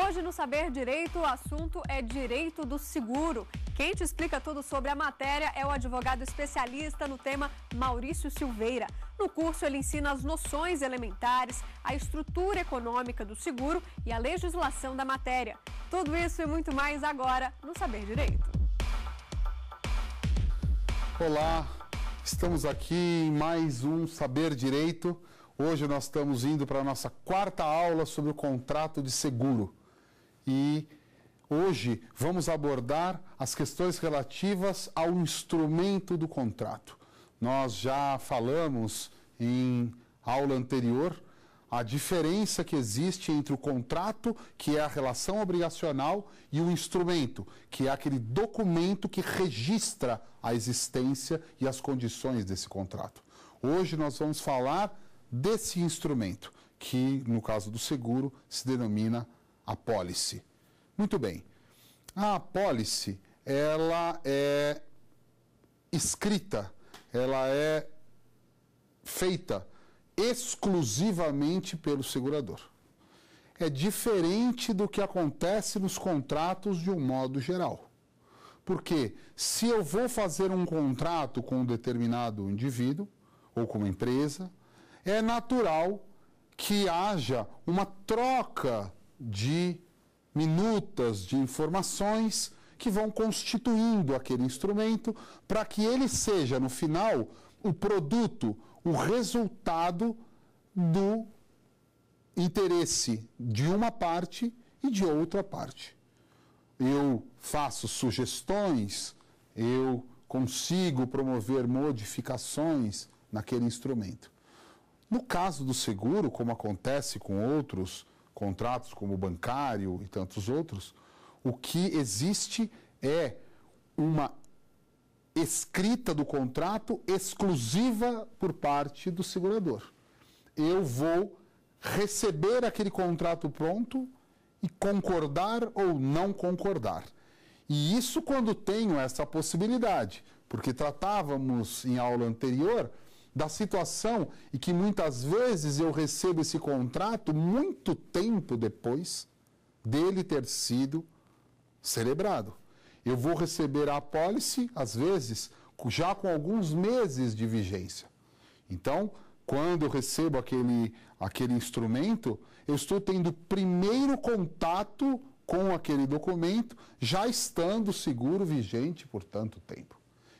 Hoje no Saber Direito, o assunto é direito do seguro. Quem te explica tudo sobre a matéria é o advogado especialista no tema Maurício Silveira. No curso, ele ensina as noções elementares, a estrutura econômica do seguro e a legislação da matéria. Tudo isso e muito mais agora no Saber Direito. Olá, estamos aqui em mais um Saber Direito. Hoje nós estamos indo para a nossa quarta aula sobre o contrato de seguro e hoje vamos abordar as questões relativas ao instrumento do contrato. Nós já falamos em aula anterior a diferença que existe entre o contrato, que é a relação obrigacional, e o instrumento, que é aquele documento que registra a existência e as condições desse contrato. Hoje nós vamos falar desse instrumento, que no caso do seguro se denomina a policy. Muito bem. A policy, ela é escrita, ela é feita exclusivamente pelo segurador. É diferente do que acontece nos contratos de um modo geral. Porque se eu vou fazer um contrato com um determinado indivíduo ou com uma empresa, é natural que haja uma troca de minutas, de informações que vão constituindo aquele instrumento para que ele seja, no final, o produto, o resultado do interesse de uma parte e de outra parte. Eu faço sugestões, eu consigo promover modificações naquele instrumento. No caso do seguro, como acontece com outros contratos como bancário e tantos outros, o que existe é uma escrita do contrato exclusiva por parte do segurador. Eu vou receber aquele contrato pronto e concordar ou não concordar. E isso quando tenho essa possibilidade, porque tratávamos em aula anterior da situação e que muitas vezes eu recebo esse contrato muito tempo depois dele ter sido celebrado. Eu vou receber a apólice, às vezes, já com alguns meses de vigência. Então, quando eu recebo aquele, aquele instrumento, eu estou tendo primeiro contato com aquele documento, já estando seguro vigente por tanto tempo.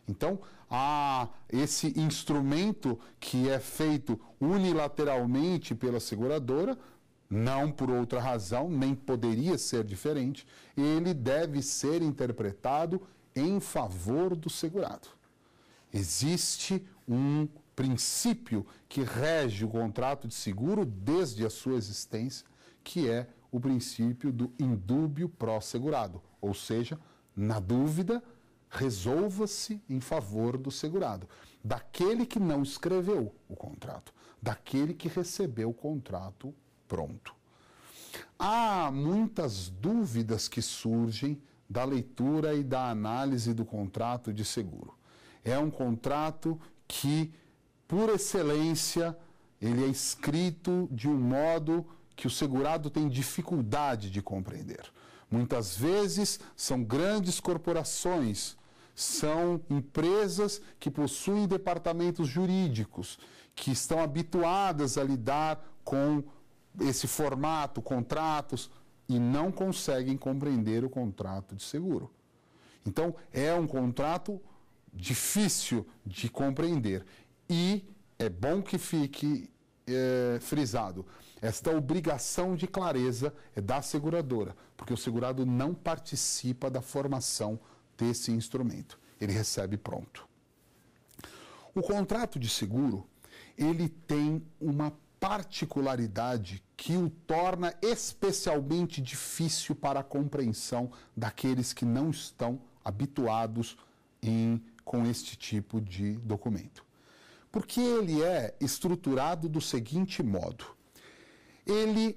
Então, há esse instrumento que é feito unilateralmente pela seguradora, não por outra razão, nem poderia ser diferente, ele deve ser interpretado em favor do segurado. Existe um princípio que rege o contrato de seguro desde a sua existência, que é o princípio do indúbio pró-segurado, ou seja, na dúvida, resolva-se em favor do segurado, daquele que não escreveu o contrato, daquele que recebeu o contrato pronto. Há muitas dúvidas que surgem da leitura e da análise do contrato de seguro. É um contrato que, por excelência, ele é escrito de um modo que o segurado tem dificuldade de compreender. Muitas vezes são grandes corporações são empresas que possuem departamentos jurídicos, que estão habituadas a lidar com esse formato, contratos, e não conseguem compreender o contrato de seguro. Então, é um contrato difícil de compreender. E é bom que fique é, frisado. Esta obrigação de clareza é da seguradora, porque o segurado não participa da formação desse instrumento. Ele recebe pronto. O contrato de seguro, ele tem uma particularidade que o torna especialmente difícil para a compreensão daqueles que não estão habituados em, com este tipo de documento. Porque ele é estruturado do seguinte modo: ele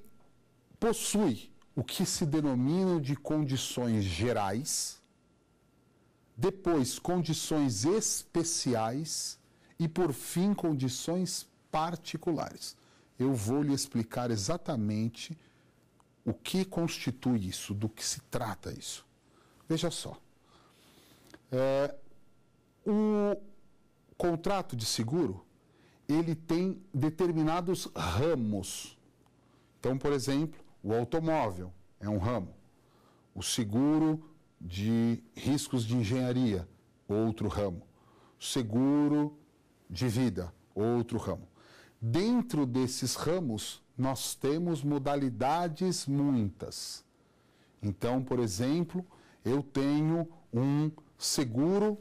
possui o que se denomina de condições gerais, depois condições especiais e, por fim, condições particulares. Eu vou lhe explicar exatamente o que constitui isso, do que se trata isso. Veja só. É, o contrato de seguro ele tem determinados ramos. Então, por exemplo, o automóvel é um ramo, o seguro de riscos de engenharia, outro ramo. Seguro de vida, outro ramo. Dentro desses ramos, nós temos modalidades muitas. Então, por exemplo, eu tenho um seguro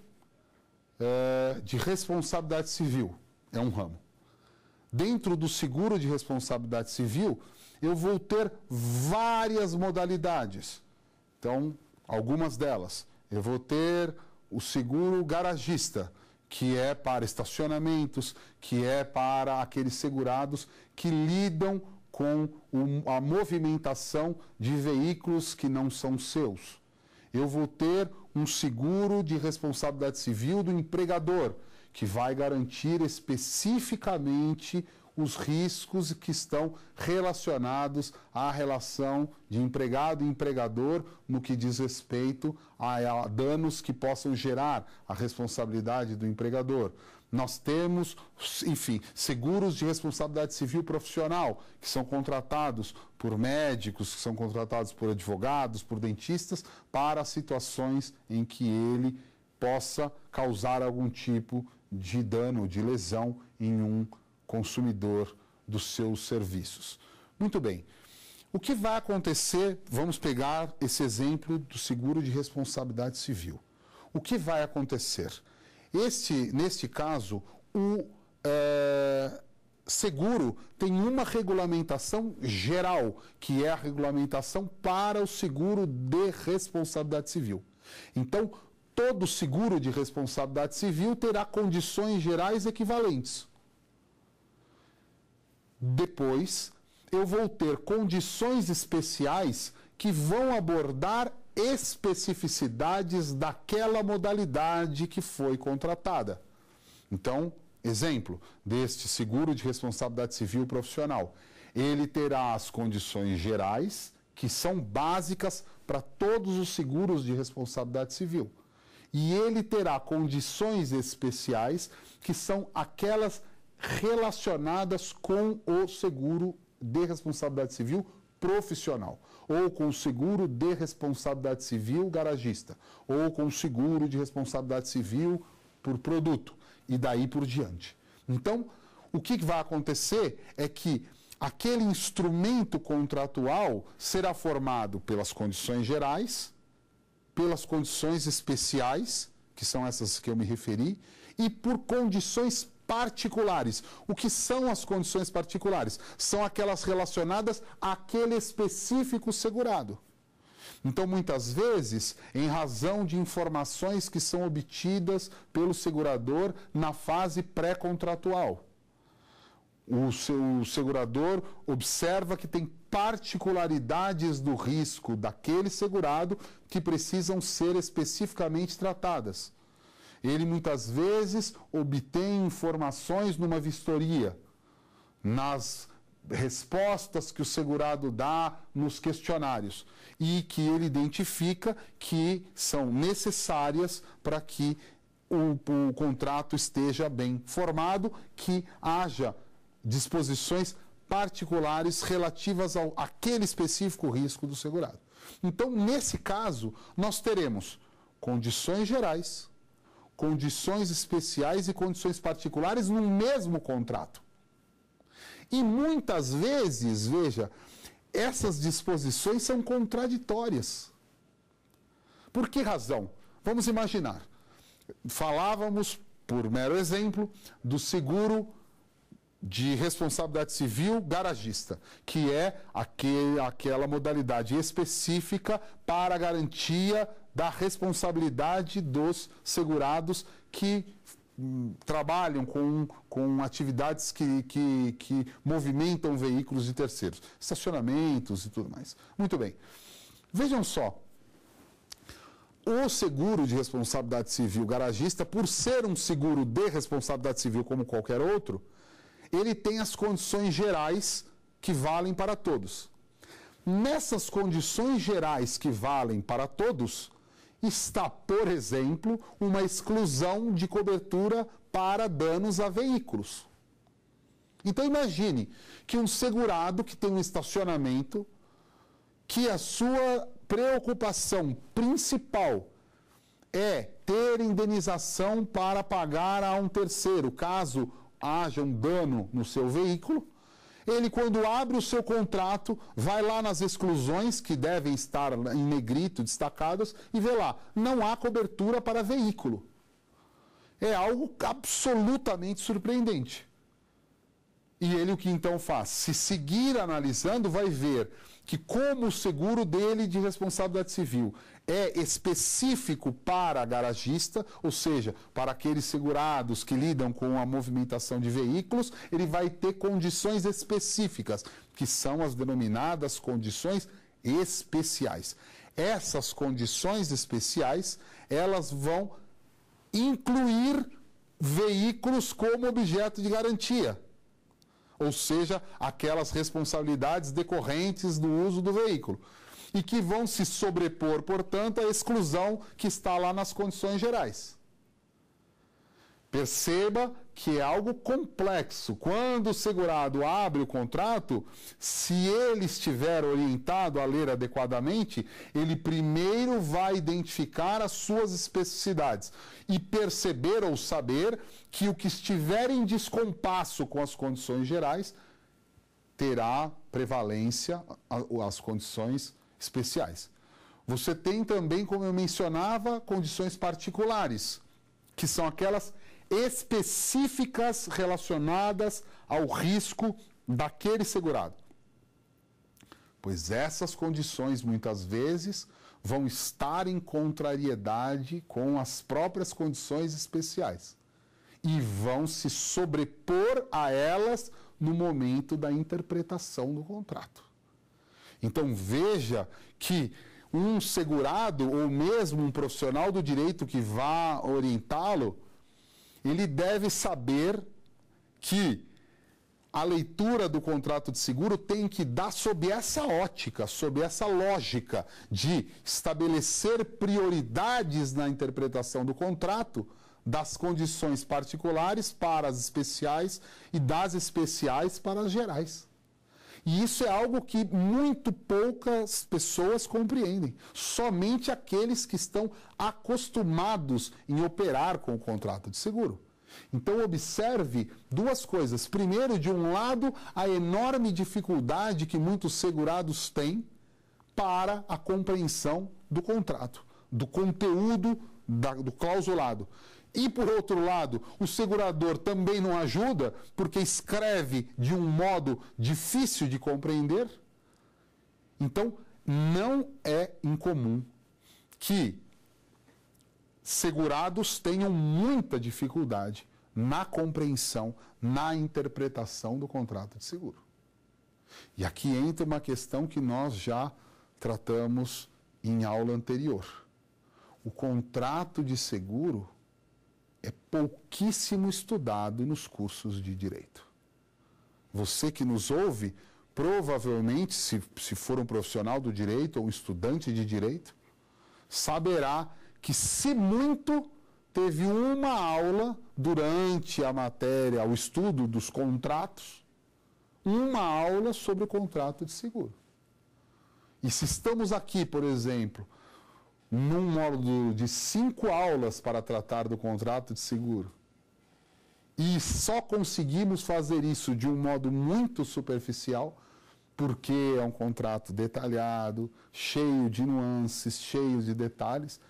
é, de responsabilidade civil, é um ramo. Dentro do seguro de responsabilidade civil, eu vou ter várias modalidades. Então, algumas delas. Eu vou ter o seguro garagista, que é para estacionamentos, que é para aqueles segurados que lidam com a movimentação de veículos que não são seus. Eu vou ter um seguro de responsabilidade civil do empregador, que vai garantir especificamente os riscos que estão relacionados à relação de empregado e empregador no que diz respeito a, danos que possam gerar a responsabilidade do empregador. Nós temos, enfim, seguros de responsabilidade civil profissional, que são contratados por médicos, que são contratados por advogados, por dentistas, para situações em que ele possa causar algum tipo de dano, de lesão em um consumidor dos seus serviços. Muito bem. O que vai acontecer? Vamos pegar esse exemplo do seguro de responsabilidade civil. O que vai acontecer? Este, neste caso, o é, seguro tem uma regulamentação geral, que é a regulamentação para o seguro de responsabilidade civil. Então, todo seguro de responsabilidade civil terá condições gerais equivalentes depois eu vou ter condições especiais que vão abordar especificidades daquela modalidade que foi contratada. Então, exemplo deste seguro de responsabilidade civil profissional. Ele terá as condições gerais, que são básicas para todos os seguros de responsabilidade civil. E ele terá condições especiais, que são aquelas relacionadas com o seguro de responsabilidade civil profissional, ou com o seguro de responsabilidade civil garagista, ou com o seguro de responsabilidade civil por produto, e daí por diante. Então, o que vai acontecer é que aquele instrumento contratual será formado pelas condições gerais, pelas condições especiais, que são essas que eu me referi, e por condições particulares. O que são as condições particulares? São aquelas relacionadas àquele específico segurado. Então, muitas vezes, em razão de informações que são obtidas pelo segurador na fase pré-contratual, o, seu, segurador observa que tem particularidades do risco daquele segurado que precisam ser especificamente tratadas. Ele muitas vezes obtém informações numa vistoria, nas respostas que o segurado dá nos questionários e que ele identifica que são necessárias para que o, o contrato esteja bem formado, que haja disposições particulares relativas ao aquele específico risco do segurado. Então, nesse caso, nós teremos condições gerais condições especiais e condições particulares no mesmo contrato. E muitas vezes, veja, essas disposições são contraditórias. Por que razão? Vamos imaginar. Falávamos, por mero exemplo, do seguro de responsabilidade civil garagista, que é aquele, aquela modalidade específica para garantia da responsabilidade dos segurados que hum, trabalham com, com atividades que, que, que, movimentam veículos de terceiros, estacionamentos e tudo mais. Muito bem. Vejam só. O seguro de responsabilidade civil garagista, por ser um seguro de responsabilidade civil como qualquer outro, ele tem as condições gerais que valem para todos. Nessas condições gerais que valem para todos, está, por exemplo, uma exclusão de cobertura para danos a veículos. Então imagine que um segurado que tem um estacionamento, que a sua preocupação principal é ter indenização para pagar a um terceiro, caso haja um dano no seu veículo, ele, quando abre o seu contrato, vai lá nas exclusões que devem estar em negrito, destacadas, e vê lá, não há cobertura para veículo. É algo absolutamente surpreendente. E ele o que então faz? Se seguir analisando, vai ver que como o seguro dele de responsabilidade civil é específico para garagista, ou seja, para aqueles segurados que lidam com a movimentação de veículos, ele vai ter condições específicas, que são as denominadas condições especiais. Essas condições especiais, elas vão incluir veículos como objeto de garantia ou seja, aquelas responsabilidades decorrentes do uso do veículo, e que vão se sobrepor, portanto, à exclusão que está lá nas condições gerais. Perceba que é algo complexo. Quando o segurado abre o contrato, se ele estiver orientado a ler adequadamente, ele primeiro vai identificar as suas especificidades e perceber ou saber que o que estiver em descompasso com as condições gerais terá prevalência as condições especiais. Você tem também, como eu mencionava, condições particulares, que são aquelas específicas relacionadas ao risco daquele segurado. Pois essas condições muitas vezes vão estar em contrariedade com as próprias condições especiais e vão se sobrepor a elas no momento da interpretação do contrato. Então veja que um segurado ou mesmo um profissional do direito que vá orientá-lo ele deve saber que a leitura do contrato de seguro tem que dar sob essa ótica, sob essa lógica de estabelecer prioridades na interpretação do contrato das condições particulares para as especiais e das especiais para as gerais. E isso é algo que muito poucas pessoas compreendem. Somente aqueles que estão acostumados em operar com o contrato de seguro. Então, observe duas coisas. Primeiro, de um lado, a enorme dificuldade que muitos segurados têm para a compreensão do contrato, do conteúdo da, do clausulado. E por outro lado, o segurador também não ajuda, porque escreve de um modo difícil de compreender. Então, não é incomum que segurados tenham muita dificuldade na compreensão, na interpretação do contrato de seguro. E aqui entra uma questão que nós já tratamos em aula anterior. O contrato de seguro é pouquíssimo estudado nos cursos de direito. Você que nos ouve, provavelmente, se, se for um profissional do direito ou um estudante de direito, saberá que, se muito, teve uma aula durante a matéria, o estudo dos contratos, uma aula sobre o contrato de seguro. E se estamos aqui, por exemplo, num módulo de cinco aulas para tratar do contrato de seguro. E só conseguimos fazer isso de um modo muito superficial, porque é um contrato detalhado, cheio de nuances, cheio de detalhes.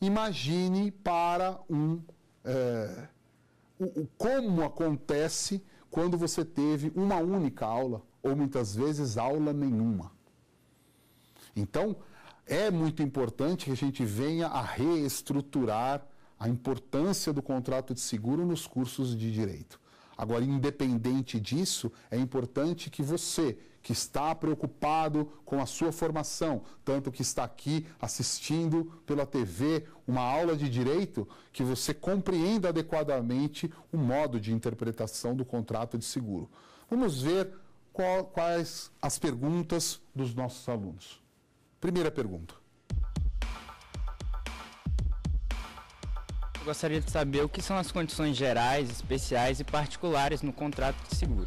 Imagine para um. É, o, o, como acontece quando você teve uma única aula, ou muitas vezes aula nenhuma. Então, é muito importante que a gente venha a reestruturar a importância do contrato de seguro nos cursos de direito. Agora, independente disso, é importante que você, que está preocupado com a sua formação, tanto que está aqui assistindo pela TV uma aula de direito, que você compreenda adequadamente o modo de interpretação do contrato de seguro. Vamos ver qual, quais as perguntas dos nossos alunos. Primeira pergunta. Eu gostaria de saber o que são as condições gerais, especiais e particulares no contrato de seguro.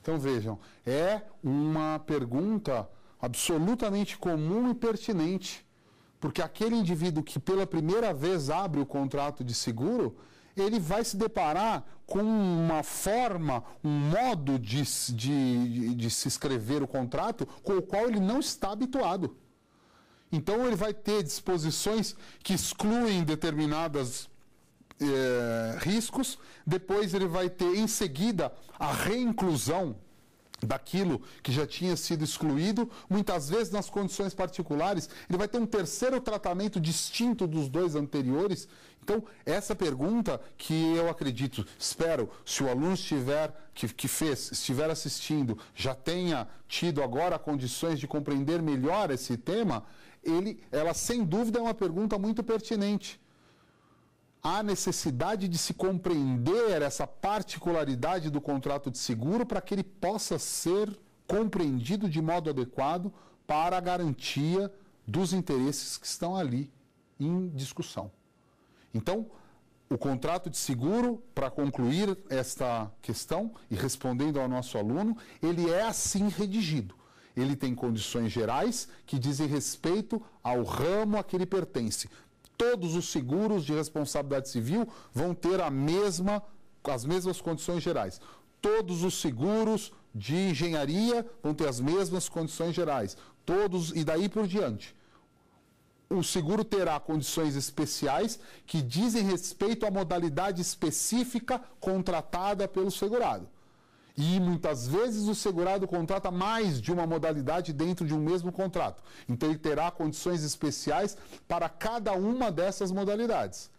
Então vejam, é uma pergunta absolutamente comum e pertinente, porque aquele indivíduo que pela primeira vez abre o contrato de seguro, ele vai se deparar com uma forma, um modo de, de, de se escrever o contrato com o qual ele não está habituado. Então ele vai ter disposições que excluem determinados eh, riscos, depois ele vai ter em seguida a reinclusão daquilo que já tinha sido excluído, muitas vezes nas condições particulares, ele vai ter um terceiro tratamento distinto dos dois anteriores. Então, essa pergunta que eu acredito, espero, se o aluno estiver que, que fez, estiver assistindo, já tenha tido agora condições de compreender melhor esse tema, ele, ela sem dúvida é uma pergunta muito pertinente há necessidade de se compreender essa particularidade do contrato de seguro para que ele possa ser compreendido de modo adequado para a garantia dos interesses que estão ali em discussão. Então, o contrato de seguro, para concluir esta questão e respondendo ao nosso aluno, ele é assim redigido. Ele tem condições gerais que dizem respeito ao ramo a que ele pertence, todos os seguros de responsabilidade civil vão ter a mesma, as mesmas condições gerais. Todos os seguros de engenharia vão ter as mesmas condições gerais. Todos e daí por diante. O seguro terá condições especiais que dizem respeito à modalidade específica contratada pelo segurado. E muitas vezes o segurado contrata mais de uma modalidade dentro de um mesmo contrato. Então ele terá condições especiais para cada uma dessas modalidades.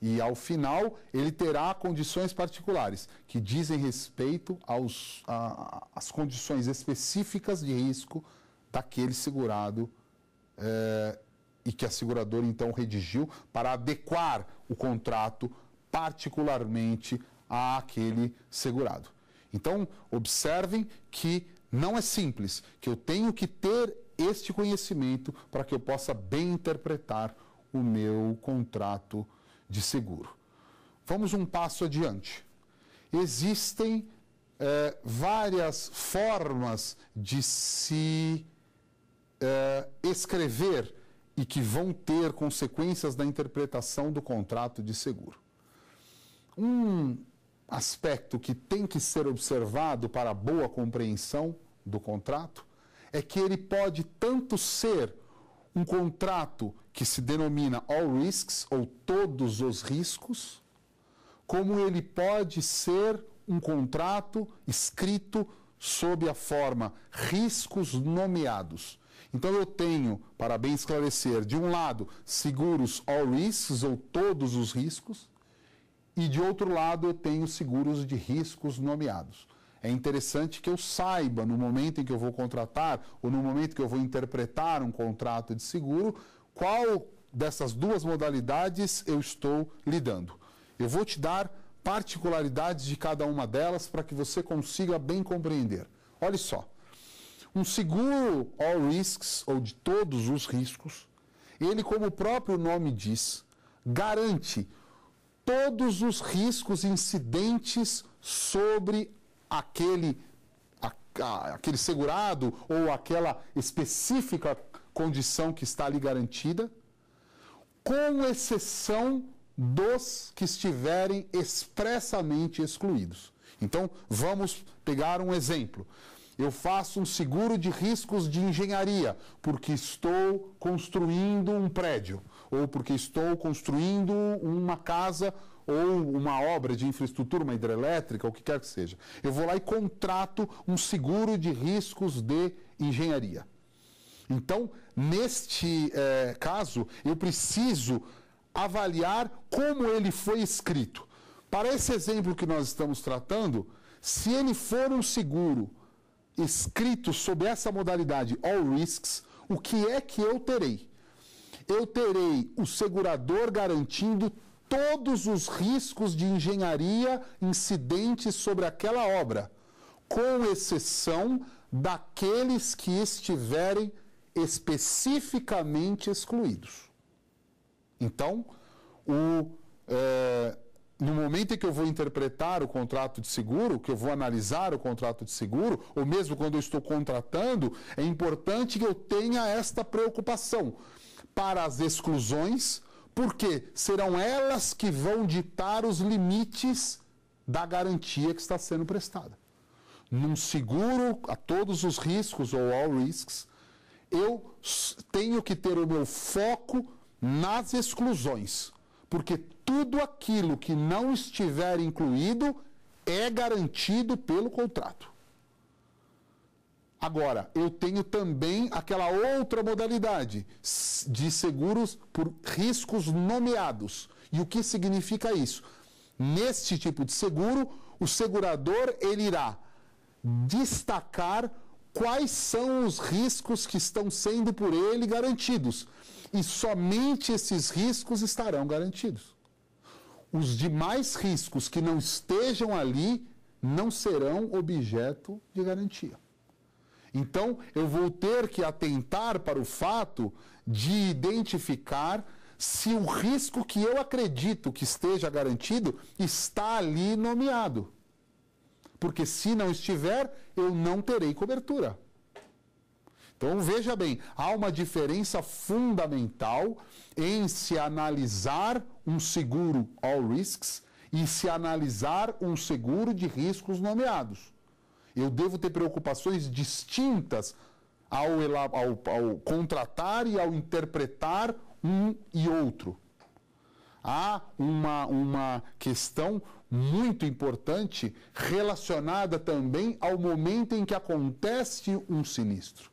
E ao final ele terá condições particulares que dizem respeito aos, a, às condições específicas de risco daquele segurado é, e que a seguradora então redigiu para adequar o contrato particularmente àquele segurado. Então, observem que não é simples, que eu tenho que ter este conhecimento para que eu possa bem interpretar o meu contrato de seguro. Vamos um passo adiante. Existem eh, várias formas de se eh, escrever e que vão ter consequências na interpretação do contrato de seguro. Um aspecto que tem que ser observado para a boa compreensão do contrato é que ele pode tanto ser um contrato que se denomina all risks ou todos os riscos, como ele pode ser um contrato escrito sob a forma riscos nomeados. Então eu tenho, para bem esclarecer, de um lado, seguros all risks ou todos os riscos, e de outro lado, eu tenho seguros de riscos nomeados. É interessante que eu saiba no momento em que eu vou contratar ou no momento que eu vou interpretar um contrato de seguro, qual dessas duas modalidades eu estou lidando. Eu vou te dar particularidades de cada uma delas para que você consiga bem compreender. Olha só. Um seguro all risks ou de todos os riscos, ele como o próprio nome diz, garante todos os riscos incidentes sobre aquele, a, a, aquele segurado ou aquela específica condição que está ali garantida, com exceção dos que estiverem expressamente excluídos. Então, vamos pegar um exemplo. Eu faço um seguro de riscos de engenharia porque estou construindo um prédio ou porque estou construindo uma casa ou uma obra de infraestrutura, uma hidrelétrica, o que quer que seja. Eu vou lá e contrato um seguro de riscos de engenharia. Então, neste é, caso, eu preciso avaliar como ele foi escrito. Para esse exemplo que nós estamos tratando, se ele for um seguro escrito sob essa modalidade All Risks, o que é que eu terei? eu terei o segurador garantindo todos os riscos de engenharia incidentes sobre aquela obra, com exceção daqueles que estiverem especificamente excluídos. Então, o, é, no momento em que eu vou interpretar o contrato de seguro, que eu vou analisar o contrato de seguro, ou mesmo quando eu estou contratando, é importante que eu tenha esta preocupação para as exclusões, porque serão elas que vão ditar os limites da garantia que está sendo prestada. Num seguro a todos os riscos ou all risks, eu tenho que ter o meu foco nas exclusões, porque tudo aquilo que não estiver incluído é garantido pelo contrato. Agora, eu tenho também aquela outra modalidade de seguros por riscos nomeados. E o que significa isso? Neste tipo de seguro, o segurador ele irá destacar quais são os riscos que estão sendo por ele garantidos. E somente esses riscos estarão garantidos. Os demais riscos que não estejam ali não serão objeto de garantia. Então, eu vou ter que atentar para o fato de identificar se o risco que eu acredito que esteja garantido está ali nomeado. Porque se não estiver, eu não terei cobertura. Então veja bem, há uma diferença fundamental em se analisar um seguro all risks e se analisar um seguro de riscos nomeados. Eu devo ter preocupações distintas ao, ao, ao contratar e ao interpretar um e outro. Há uma, uma questão muito importante relacionada também ao momento em que acontece um sinistro.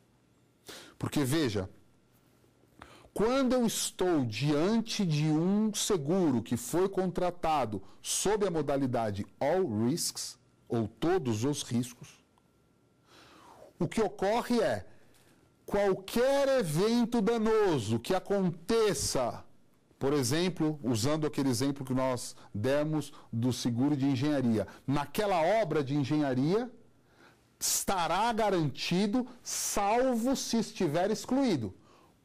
Porque veja, quando eu estou diante de um seguro que foi contratado sob a modalidade All Risks, ou todos os riscos, o que ocorre é qualquer evento danoso que aconteça, por exemplo, usando aquele exemplo que nós demos do seguro de engenharia, naquela obra de engenharia estará garantido, salvo se estiver excluído.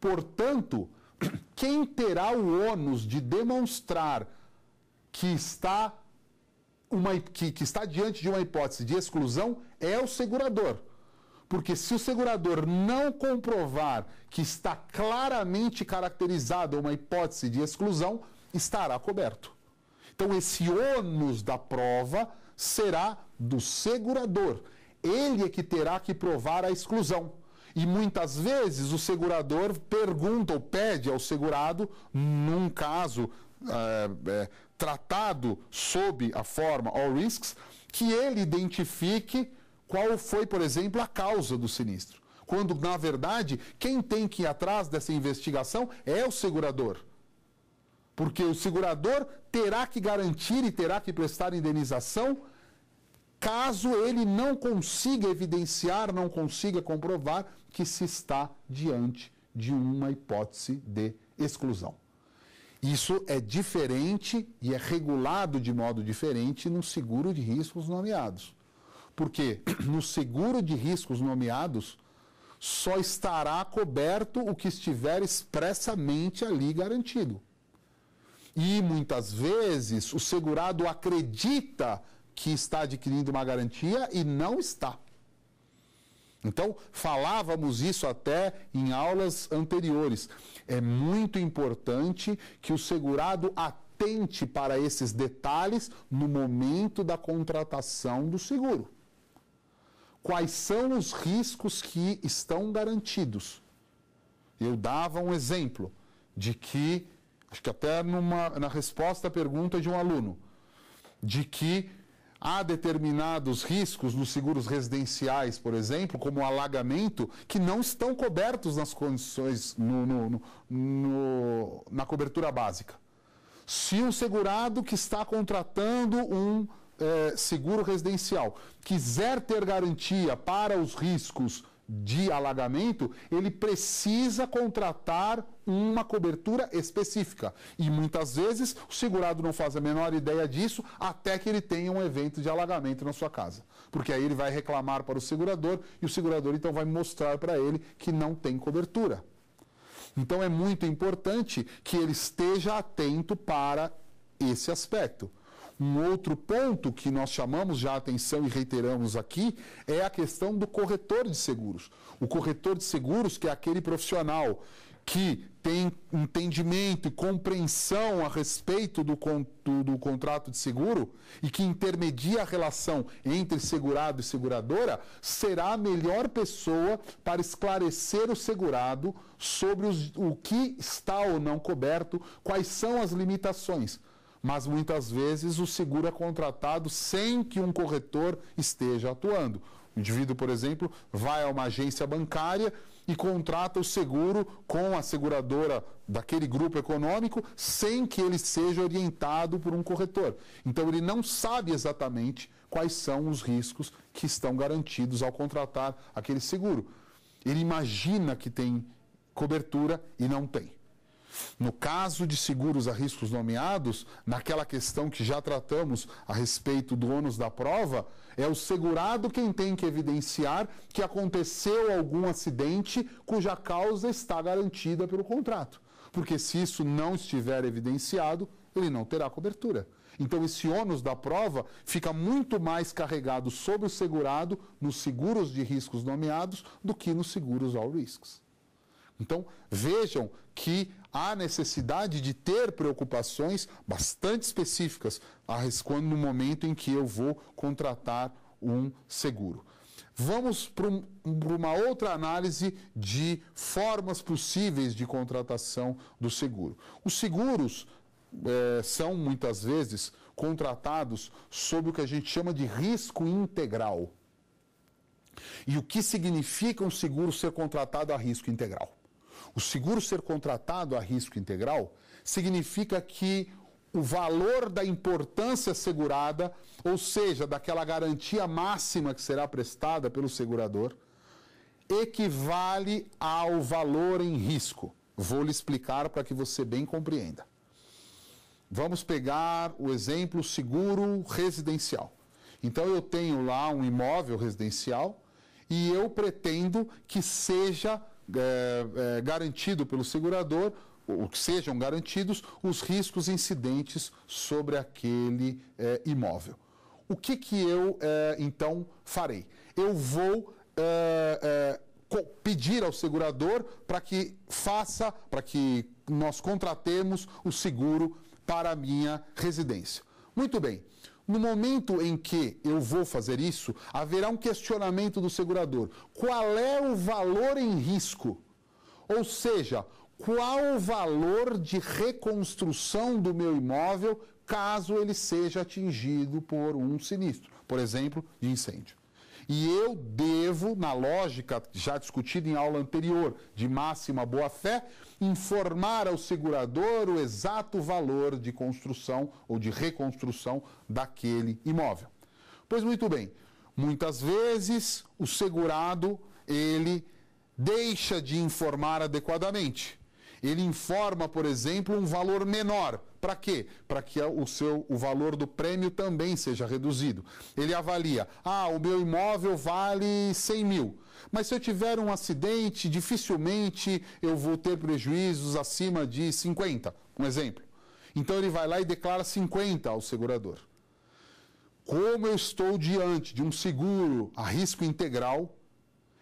Portanto, quem terá o ônus de demonstrar que está uma, que, que está diante de uma hipótese de exclusão é o segurador. Porque se o segurador não comprovar que está claramente caracterizada uma hipótese de exclusão, estará coberto. Então, esse ônus da prova será do segurador. Ele é que terá que provar a exclusão. E muitas vezes o segurador pergunta ou pede ao segurado, num caso é, tratado sob a forma All Risks, que ele identifique qual foi, por exemplo, a causa do sinistro. Quando, na verdade, quem tem que ir atrás dessa investigação é o segurador. Porque o segurador terá que garantir e terá que prestar indenização caso ele não consiga evidenciar, não consiga comprovar que se está diante de uma hipótese de exclusão. Isso é diferente e é regulado de modo diferente no seguro de riscos nomeados. Porque no seguro de riscos nomeados só estará coberto o que estiver expressamente ali garantido. E muitas vezes o segurado acredita que está adquirindo uma garantia e não está. Então, falávamos isso até em aulas anteriores. É muito importante que o segurado atente para esses detalhes no momento da contratação do seguro. Quais são os riscos que estão garantidos? Eu dava um exemplo de que, acho que até numa, na resposta à pergunta de um aluno, de que Há determinados riscos nos seguros residenciais, por exemplo, como alagamento, que não estão cobertos nas condições, no, no, no, na cobertura básica. Se um segurado que está contratando um é, seguro residencial quiser ter garantia para os riscos de alagamento, ele precisa contratar uma cobertura específica. E muitas vezes o segurado não faz a menor ideia disso até que ele tenha um evento de alagamento na sua casa. Porque aí ele vai reclamar para o segurador e o segurador então vai mostrar para ele que não tem cobertura. Então é muito importante que ele esteja atento para esse aspecto. Um outro ponto que nós chamamos já a atenção e reiteramos aqui é a questão do corretor de seguros. O corretor de seguros, que é aquele profissional que tem entendimento e compreensão a respeito do, do, do, contrato de seguro e que intermedia a relação entre segurado e seguradora, será a melhor pessoa para esclarecer o segurado sobre os, o que está ou não coberto, quais são as limitações mas muitas vezes o seguro é contratado sem que um corretor esteja atuando. O indivíduo, por exemplo, vai a uma agência bancária e contrata o seguro com a seguradora daquele grupo econômico sem que ele seja orientado por um corretor. Então, ele não sabe exatamente quais são os riscos que estão garantidos ao contratar aquele seguro. Ele imagina que tem cobertura e não tem. No caso de seguros a riscos nomeados, naquela questão que já tratamos a respeito do ônus da prova, é o segurado quem tem que evidenciar que aconteceu algum acidente cuja causa está garantida pelo contrato. Porque se isso não estiver evidenciado, ele não terá cobertura. Então, esse ônus da prova fica muito mais carregado sobre o segurado nos seguros de riscos nomeados do que nos seguros ao riscos. Então, vejam que há necessidade de ter preocupações bastante específicas quando no momento em que eu vou contratar um seguro. Vamos para uma outra análise de formas possíveis de contratação do seguro. Os seguros é, são muitas vezes contratados sob o que a gente chama de risco integral. E o que significa um seguro ser contratado a risco integral? O seguro ser contratado a risco integral significa que o valor da importância segurada, ou seja, daquela garantia máxima que será prestada pelo segurador, equivale ao valor em risco. Vou lhe explicar para que você bem compreenda. Vamos pegar o exemplo seguro residencial. Então eu tenho lá um imóvel residencial e eu pretendo que seja é, é, garantido pelo segurador, ou que sejam garantidos, os riscos incidentes sobre aquele é, imóvel. O que, que eu é, então farei? Eu vou é, é, pedir ao segurador para que faça, para que nós contratemos o seguro para a minha residência. Muito bem. No momento em que eu vou fazer isso, haverá um questionamento do segurador: qual é o valor em risco? Ou seja, qual o valor de reconstrução do meu imóvel caso ele seja atingido por um sinistro, por exemplo, de incêndio? E eu devo, na lógica já discutida em aula anterior de máxima boa-fé, informar ao segurador o exato valor de construção ou de reconstrução daquele imóvel. Pois muito bem, muitas vezes o segurado ele deixa de informar adequadamente. Ele informa, por exemplo, um valor menor. Para quê? Para que o, seu, o valor do prêmio também seja reduzido. Ele avalia, ah, o meu imóvel vale 100 mil, mas se eu tiver um acidente, dificilmente eu vou ter prejuízos acima de 50, um exemplo. Então ele vai lá e declara 50 ao segurador. Como eu estou diante de um seguro a risco integral,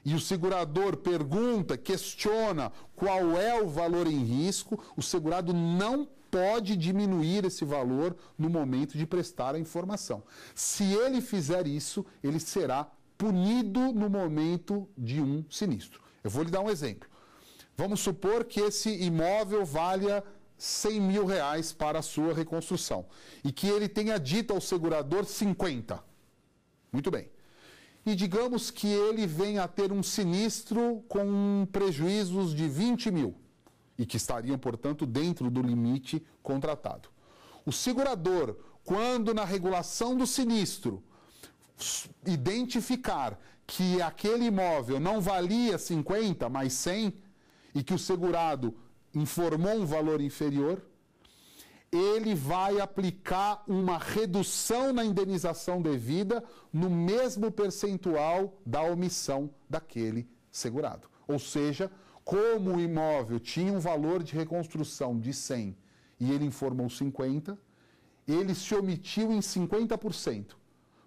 e o segurador pergunta, questiona qual é o valor em risco, o segurado não pode diminuir esse valor no momento de prestar a informação. Se ele fizer isso, ele será punido no momento de um sinistro. Eu vou lhe dar um exemplo. Vamos supor que esse imóvel valha 100 mil reais para a sua reconstrução e que ele tenha dito ao segurador 50. Muito bem e digamos que ele venha a ter um sinistro com prejuízos de 20 mil e que estariam, portanto, dentro do limite contratado. O segurador, quando na regulação do sinistro identificar que aquele imóvel não valia 50, mas 100 e que o segurado informou um valor inferior, ele vai aplicar uma redução na indenização devida no mesmo percentual da omissão daquele segurado. Ou seja, como o imóvel tinha um valor de reconstrução de 100 e ele informou 50, ele se omitiu em 50%.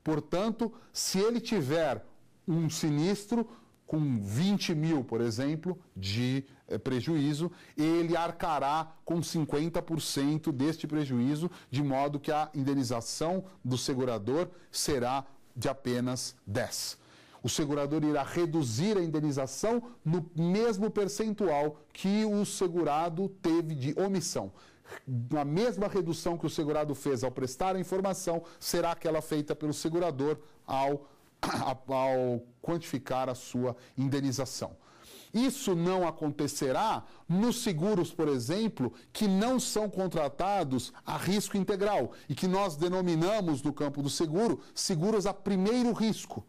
Portanto, se ele tiver um sinistro, com 20 mil, por exemplo, de eh, prejuízo, ele arcará com 50% deste prejuízo, de modo que a indenização do segurador será de apenas 10%. O segurador irá reduzir a indenização no mesmo percentual que o segurado teve de omissão. A mesma redução que o segurado fez ao prestar a informação será aquela feita pelo segurador ao ao quantificar a sua indenização. Isso não acontecerá nos seguros, por exemplo, que não são contratados a risco integral e que nós denominamos no campo do seguro seguros a primeiro risco.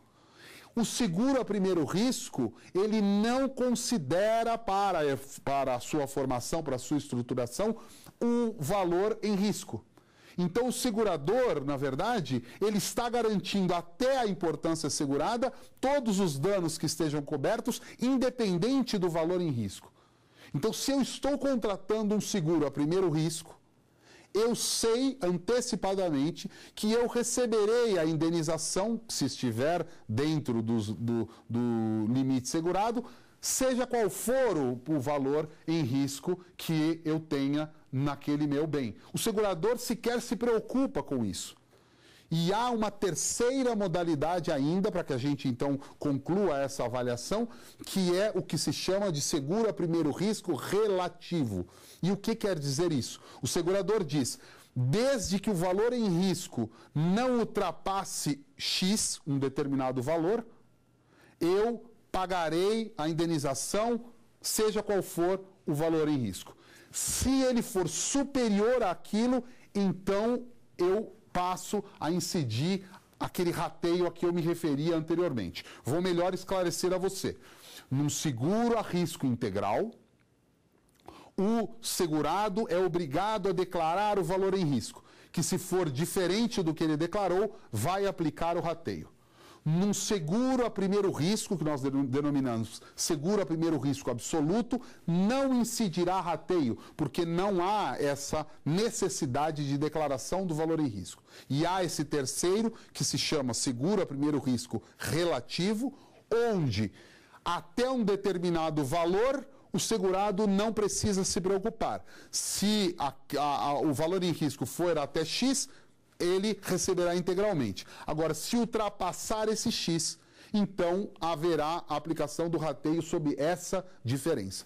O seguro a primeiro risco, ele não considera para, para a sua formação, para a sua estruturação, o um valor em risco. Então, o segurador, na verdade, ele está garantindo até a importância segurada todos os danos que estejam cobertos, independente do valor em risco. Então, se eu estou contratando um seguro a primeiro risco, eu sei antecipadamente que eu receberei a indenização, se estiver dentro dos, do, do limite segurado, seja qual for o, o, valor em risco que eu tenha naquele meu bem. O segurador sequer se preocupa com isso. E há uma terceira modalidade ainda, para que a gente então conclua essa avaliação, que é o que se chama de seguro a primeiro risco relativo. E o que quer dizer isso? O segurador diz: desde que o valor em risco não ultrapasse X, um determinado valor, eu pagarei a indenização, seja qual for o valor em risco. Se ele for superior àquilo, então eu passo a incidir aquele rateio a que eu me referia anteriormente. Vou melhor esclarecer a você. Num seguro a risco integral, o segurado é obrigado a declarar o valor em risco, que se for diferente do que ele declarou, vai aplicar o rateio num seguro a primeiro risco, que nós denominamos seguro a primeiro risco absoluto, não incidirá rateio, porque não há essa necessidade de declaração do valor em risco. E há esse terceiro, que se chama seguro a primeiro risco relativo, onde até um determinado valor o segurado não precisa se preocupar. Se a, a, a, o valor em risco for até X, ele receberá integralmente. Agora, se ultrapassar esse X, então haverá a aplicação do rateio sob essa diferença.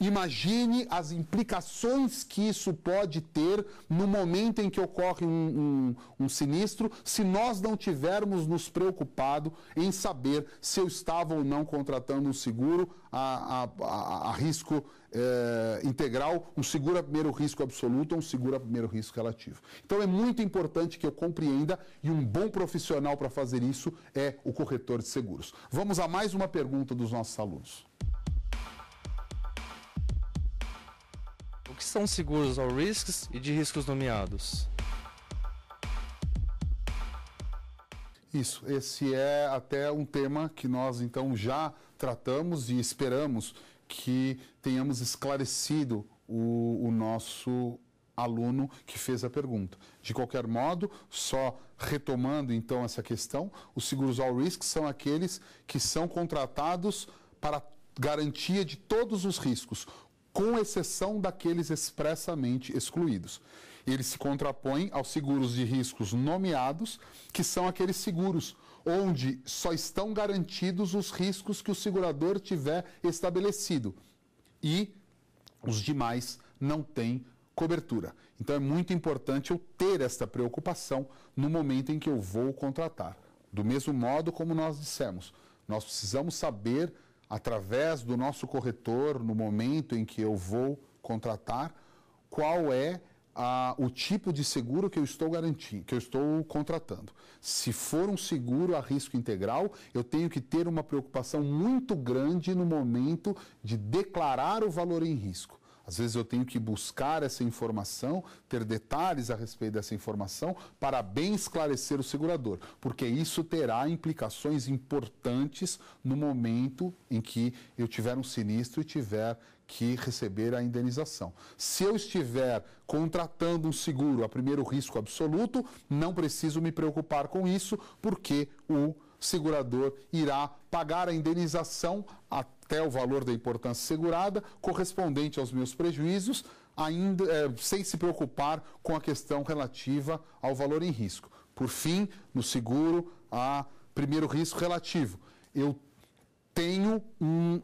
Imagine as implicações que isso pode ter no momento em que ocorre um, um, um, sinistro, se nós não tivermos nos preocupado em saber se eu estava ou não contratando um seguro a, a, a, a risco é, integral, um segura primeiro risco absoluto ou um segura primeiro risco relativo. Então é muito importante que eu compreenda e um bom profissional para fazer isso é o corretor de seguros. Vamos a mais uma pergunta dos nossos alunos. O que são seguros ao risks e de riscos nomeados? Isso, esse é até um tema que nós então já tratamos e esperamos que tenhamos esclarecido o, o nosso aluno que fez a pergunta. De qualquer modo, só retomando então essa questão, os seguros all risk são aqueles que são contratados para garantia de todos os riscos, com exceção daqueles expressamente excluídos. Eles se contrapõem aos seguros de riscos nomeados, que são aqueles seguros onde só estão garantidos os riscos que o segurador tiver estabelecido e os demais não têm cobertura. Então é muito importante eu ter esta preocupação no momento em que eu vou contratar. Do mesmo modo como nós dissemos, nós precisamos saber através do nosso corretor no momento em que eu vou contratar qual é a, o tipo de seguro que eu estou garantindo, que eu estou contratando. Se for um seguro a risco integral, eu tenho que ter uma preocupação muito grande no momento de declarar o valor em risco. Às vezes eu tenho que buscar essa informação, ter detalhes a respeito dessa informação para bem esclarecer o segurador, porque isso terá implicações importantes no momento em que eu tiver um sinistro e tiver que receber a indenização. Se eu estiver contratando um seguro a primeiro risco absoluto, não preciso me preocupar com isso, porque o segurador irá pagar a indenização até até o valor da importância segurada, correspondente aos meus prejuízos, ainda é, sem se preocupar com a questão relativa ao valor em risco. Por fim, no seguro, há primeiro risco relativo. Eu tenho um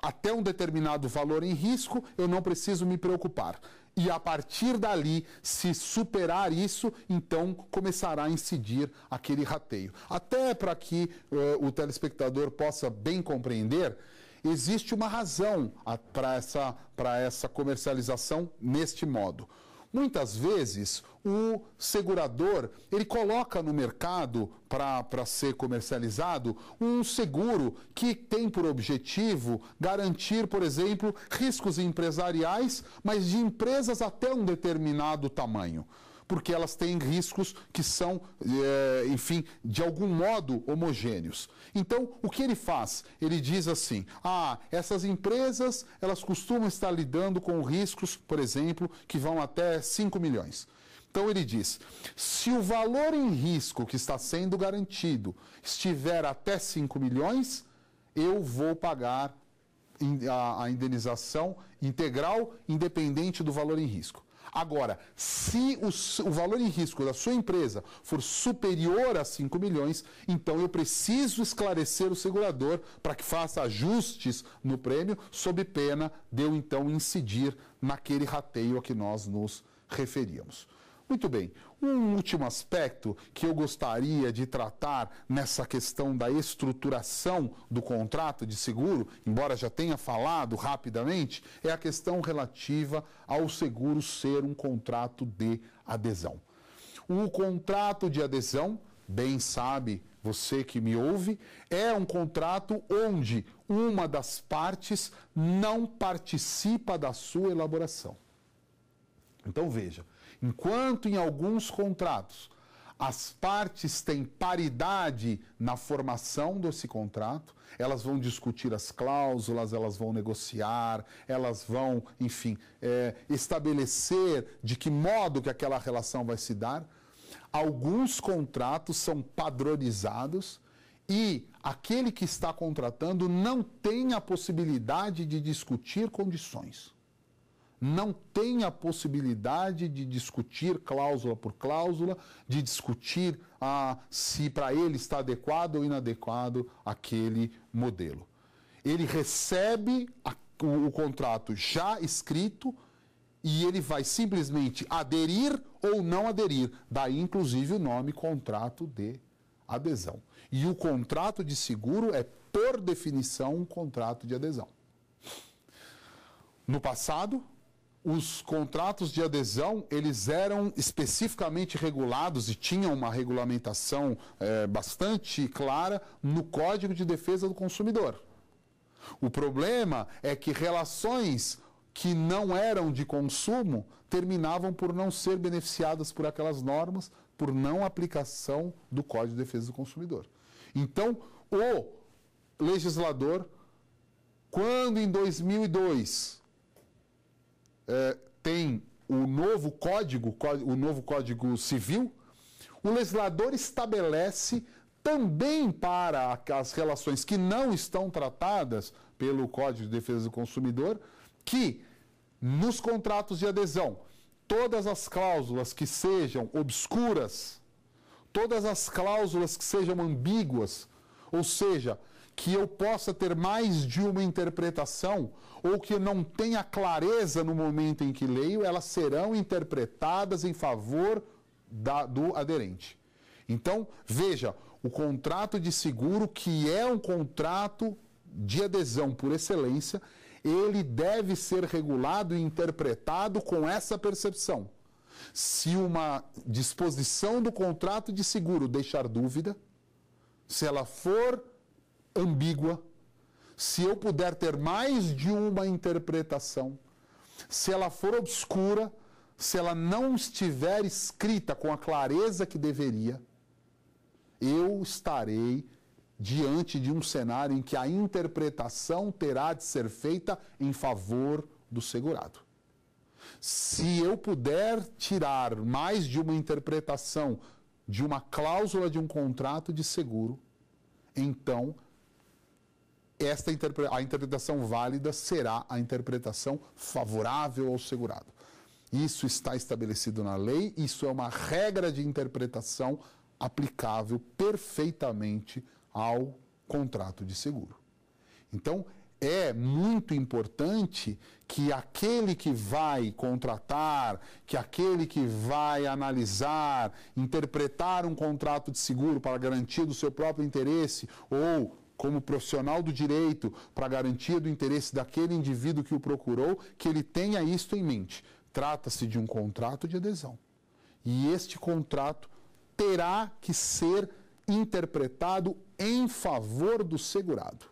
até um determinado valor em risco, eu não preciso me preocupar e a partir dali, se superar isso, então começará a incidir aquele rateio. Até para que uh, o telespectador possa bem compreender, existe uma razão para essa, essa comercialização neste modo. Muitas vezes o segurador ele coloca no mercado para ser comercializado um seguro que tem por objetivo garantir, por exemplo, riscos empresariais, mas de empresas até um determinado tamanho porque elas têm riscos que são, é, enfim, de algum modo homogêneos. Então, o que ele faz? Ele diz assim: ah, essas empresas elas costumam estar lidando com riscos, por exemplo, que vão até 5 milhões. Então ele diz: se o valor em risco que está sendo garantido estiver até 5 milhões, eu vou pagar a indenização integral, independente do valor em risco. Agora, se o, o, valor em risco da sua empresa for superior a 5 milhões, então eu preciso esclarecer o segurador para que faça ajustes no prêmio, sob pena de eu então incidir naquele rateio a que nós nos referíamos. Muito bem. Um último aspecto que eu gostaria de tratar nessa questão da estruturação do contrato de seguro, embora já tenha falado rapidamente, é a questão relativa ao seguro ser um contrato de adesão. O contrato de adesão, bem sabe você que me ouve, é um contrato onde uma das partes não participa da sua elaboração. Então veja, Enquanto em alguns contratos as partes têm paridade na formação desse contrato, elas vão discutir as cláusulas, elas vão negociar, elas vão, enfim, é, estabelecer de que modo que aquela relação vai se dar. Alguns contratos são padronizados e aquele que está contratando não tem a possibilidade de discutir condições não tem a possibilidade de discutir cláusula por cláusula, de discutir ah, se para ele está adequado ou inadequado aquele modelo. Ele recebe a, o, o contrato já escrito e ele vai simplesmente aderir ou não aderir. Daí, inclusive, o nome contrato de adesão. E o contrato de seguro é, por definição, um contrato de adesão. No passado, os contratos de adesão eles eram especificamente regulados e tinham uma regulamentação é, bastante clara no Código de Defesa do Consumidor. O problema é que relações que não eram de consumo terminavam por não ser beneficiadas por aquelas normas por não aplicação do Código de Defesa do Consumidor. Então, o legislador, quando em 2002 é, tem o novo código, o novo código civil, o legislador estabelece também para as relações que não estão tratadas pelo Código de Defesa do Consumidor que nos contratos de adesão todas as cláusulas que sejam obscuras, todas as cláusulas que sejam ambíguas, ou seja, que eu possa ter mais de uma interpretação ou que não tenha clareza no momento em que leio, elas serão interpretadas em favor da, do aderente. Então, veja, o contrato de seguro, que é um contrato de adesão por excelência, ele deve ser regulado e interpretado com essa percepção. Se uma disposição do contrato de seguro deixar dúvida, se ela for ambígua, se eu puder ter mais de uma interpretação, se ela for obscura, se ela não estiver escrita com a clareza que deveria, eu estarei diante de um cenário em que a interpretação terá de ser feita em favor do segurado. Se eu puder tirar mais de uma interpretação de uma cláusula de um contrato de seguro, então esta a interpretação válida será a interpretação favorável ao segurado. Isso está estabelecido na lei, isso é uma regra de interpretação aplicável perfeitamente ao contrato de seguro. Então, é muito importante que aquele que vai contratar, que aquele que vai analisar, interpretar um contrato de seguro para garantia do seu próprio interesse ou como profissional do direito, para garantia do interesse daquele indivíduo que o procurou, que ele tenha isto em mente. Trata-se de um contrato de adesão. E este contrato terá que ser interpretado em favor do segurado.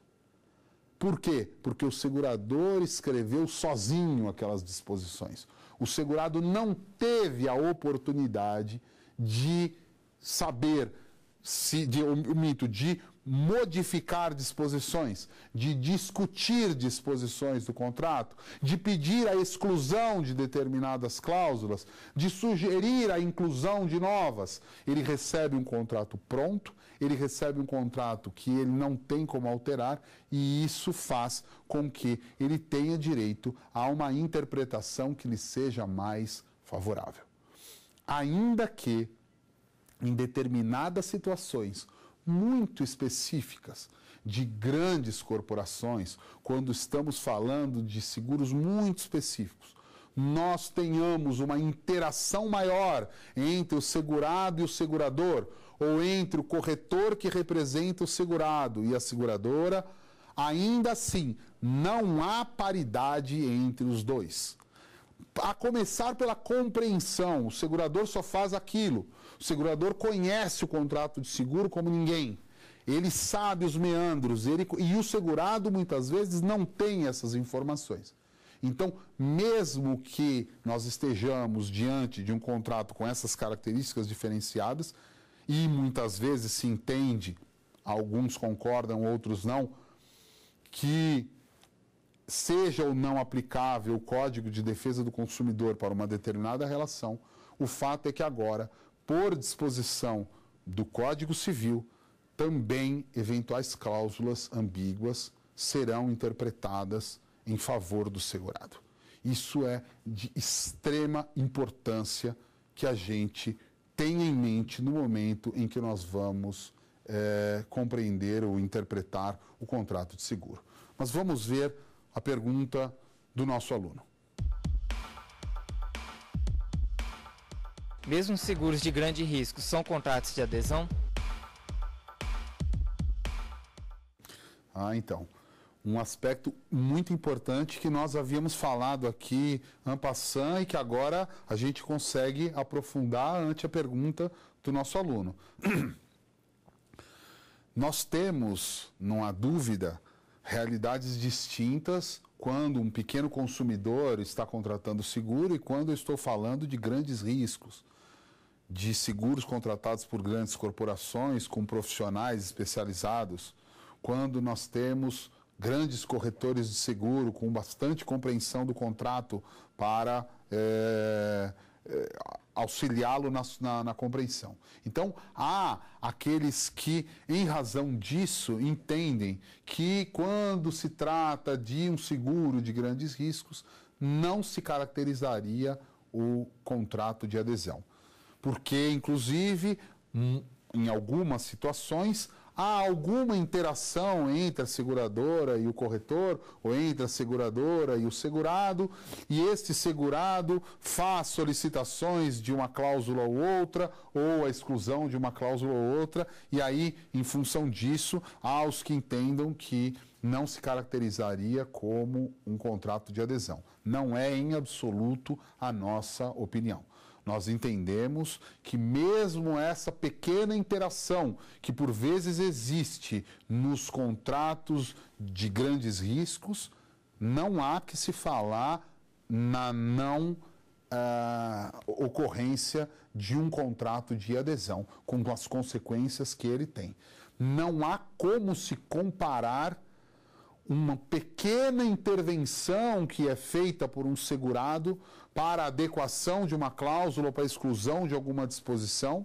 Por quê? Porque o segurador escreveu sozinho aquelas disposições. O segurado não teve a oportunidade de saber se de, eu mito de modificar disposições, de discutir disposições do contrato, de pedir a exclusão de determinadas cláusulas, de sugerir a inclusão de novas. Ele recebe um contrato pronto, ele recebe um contrato que ele não tem como alterar e isso faz com que ele tenha direito a uma interpretação que lhe seja mais favorável. Ainda que em determinadas situações muito específicas de grandes corporações, quando estamos falando de seguros muito específicos, nós tenhamos uma interação maior entre o segurado e o segurador, ou entre o corretor que representa o segurado e a seguradora, ainda assim, não há paridade entre os dois. A começar pela compreensão, o segurador só faz aquilo, o segurador conhece o contrato de seguro como ninguém. Ele sabe os meandros ele, e o segurado muitas vezes não tem essas informações. Então, mesmo que nós estejamos diante de um contrato com essas características diferenciadas, e muitas vezes se entende, alguns concordam, outros não, que seja ou não aplicável o Código de Defesa do Consumidor para uma determinada relação, o fato é que agora por disposição do Código Civil, também eventuais cláusulas ambíguas serão interpretadas em favor do segurado. Isso é de extrema importância que a gente tenha em mente no momento em que nós vamos é, compreender ou interpretar o contrato de seguro. Mas vamos ver a pergunta do nosso aluno. Mesmo seguros de grande risco são contratos de adesão? Ah, então. Um aspecto muito importante que nós havíamos falado aqui, Ampassan, e que agora a gente consegue aprofundar ante a pergunta do nosso aluno. Nós temos, não há dúvida, realidades distintas quando um pequeno consumidor está contratando seguro e quando eu estou falando de grandes riscos de seguros contratados por grandes corporações com profissionais especializados, quando nós temos grandes corretores de seguro com bastante compreensão do contrato para é, é, auxiliá-lo na, na, na, compreensão. Então, há aqueles que, em razão disso, entendem que quando se trata de um seguro de grandes riscos, não se caracterizaria o contrato de adesão porque, inclusive, hum, em algumas situações, há alguma interação entre a seguradora e o corretor, ou entre a seguradora e o segurado, e este segurado faz solicitações de uma cláusula ou outra, ou a exclusão de uma cláusula ou outra, e aí, em função disso, há os que entendam que não se caracterizaria como um contrato de adesão. Não é em absoluto a nossa opinião. Nós entendemos que, mesmo essa pequena interação que por vezes existe nos contratos de grandes riscos, não há que se falar na não uh, ocorrência de um contrato de adesão, com as consequências que ele tem. Não há como se comparar uma pequena intervenção que é feita por um segurado para adequação de uma cláusula ou para exclusão de alguma disposição,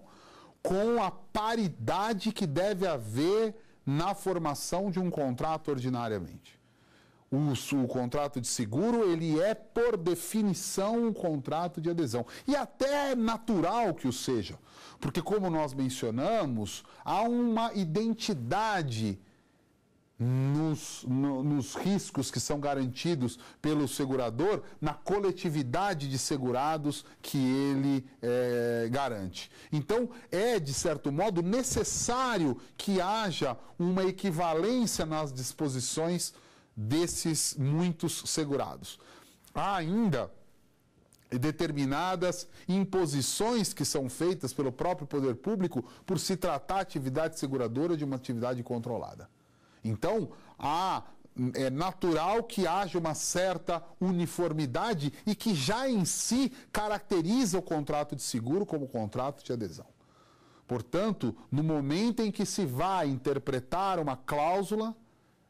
com a paridade que deve haver na formação de um contrato ordinariamente. O, o, contrato de seguro, ele é, por definição, um contrato de adesão. E até é natural que o seja, porque, como nós mencionamos, há uma identidade nos, no, nos riscos que são garantidos pelo segurador, na coletividade de segurados que ele é, garante. Então, é, de certo modo, necessário que haja uma equivalência nas disposições desses muitos segurados. Há ainda determinadas imposições que são feitas pelo próprio poder público por se tratar a atividade seguradora de uma atividade controlada. Então, há hum, é natural que haja uma certa uniformidade e que já em si caracteriza o contrato de seguro como contrato de adesão. Portanto, no momento em que se vai interpretar uma cláusula,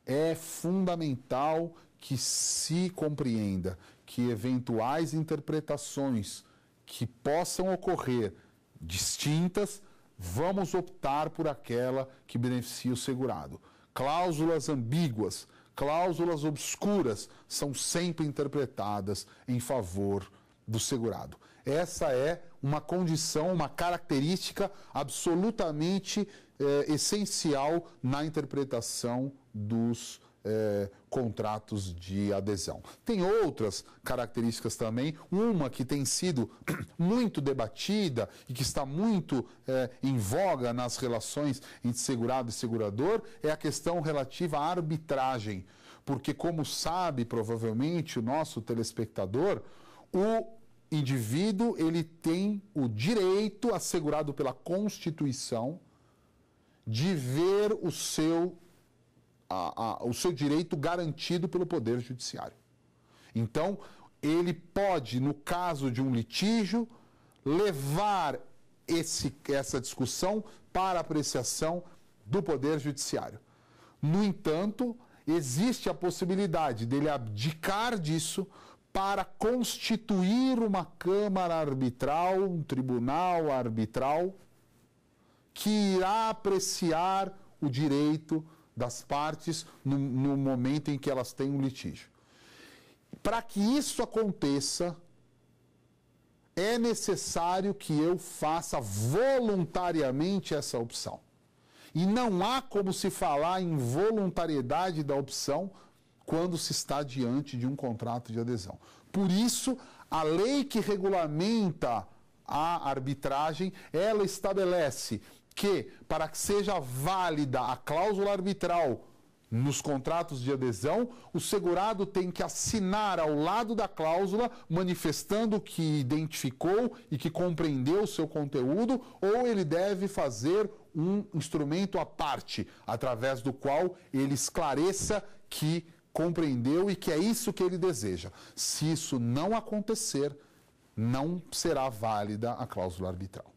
é fundamental que se compreenda que eventuais interpretações que possam ocorrer distintas, vamos optar por aquela que beneficia o segurado Cláusulas ambíguas, cláusulas obscuras são sempre interpretadas em favor do segurado. Essa é uma condição, uma característica absolutamente eh, essencial na interpretação dos é, contratos de adesão. Tem outras características também, uma que tem sido muito debatida e que está muito é, em voga nas relações entre segurado e segurador, é a questão relativa à arbitragem. Porque, como sabe provavelmente o nosso telespectador, o indivíduo ele tem o direito assegurado pela Constituição de ver o seu a, a, o seu direito garantido pelo Poder Judiciário. Então, ele pode, no caso de um litígio, levar esse, essa discussão para apreciação do Poder Judiciário. No entanto, existe a possibilidade dele abdicar disso para constituir uma Câmara Arbitral, um Tribunal Arbitral, que irá apreciar o direito das partes no, no momento em que elas têm um litígio. Para que isso aconteça, é necessário que eu faça voluntariamente essa opção. E não há como se falar em voluntariedade da opção quando se está diante de um contrato de adesão. Por isso, a lei que regulamenta a arbitragem, ela estabelece que, para que seja válida a cláusula arbitral nos contratos de adesão, o segurado tem que assinar ao lado da cláusula, manifestando que identificou e que compreendeu o seu conteúdo, ou ele deve fazer um instrumento à parte, através do qual ele esclareça que compreendeu e que é isso que ele deseja. Se isso não acontecer, não será válida a cláusula arbitral.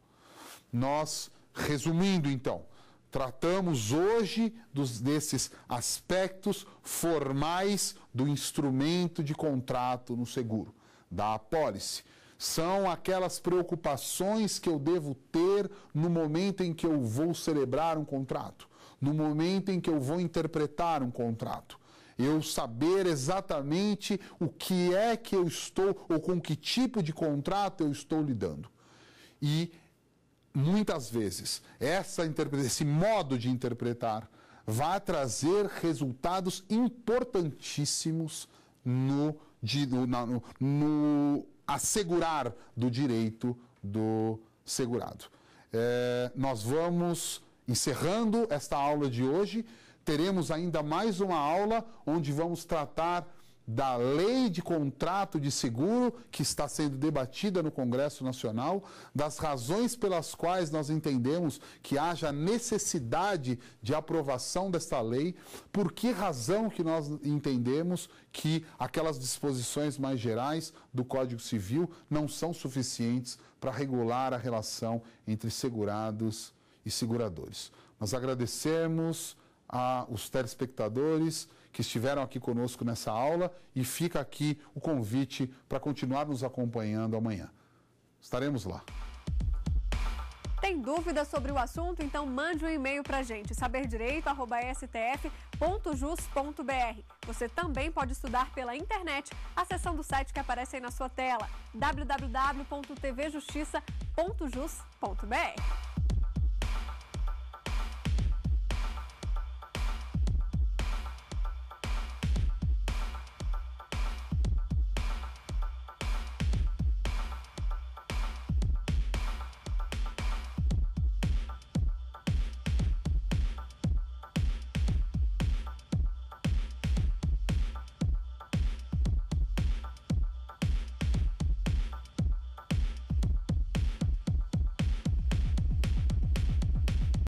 Nós Resumindo, então, tratamos hoje dos, desses aspectos formais do instrumento de contrato no seguro, da apólice. São aquelas preocupações que eu devo ter no momento em que eu vou celebrar um contrato, no momento em que eu vou interpretar um contrato eu saber exatamente o que é que eu estou ou com que tipo de contrato eu estou lidando. E muitas vezes, essa esse modo de interpretar vai trazer resultados importantíssimos no, de, no, no, no assegurar do direito do segurado. É, nós vamos encerrando esta aula de hoje. Teremos ainda mais uma aula onde vamos tratar da lei de contrato de seguro que está sendo debatida no Congresso Nacional, das razões pelas quais nós entendemos que haja necessidade de aprovação desta lei, por que razão que nós entendemos que aquelas disposições mais gerais do Código Civil não são suficientes para regular a relação entre segurados e seguradores. Nós agradecemos a os telespectadores que estiveram aqui conosco nessa aula e fica aqui o convite para continuar nos acompanhando amanhã. Estaremos lá. Tem dúvidas sobre o assunto? Então mande um e-mail para a gente, saberdireito.stf.jus.br. Você também pode estudar pela internet, acessando o site que aparece aí na sua tela, www.tvjustiça.jus.br.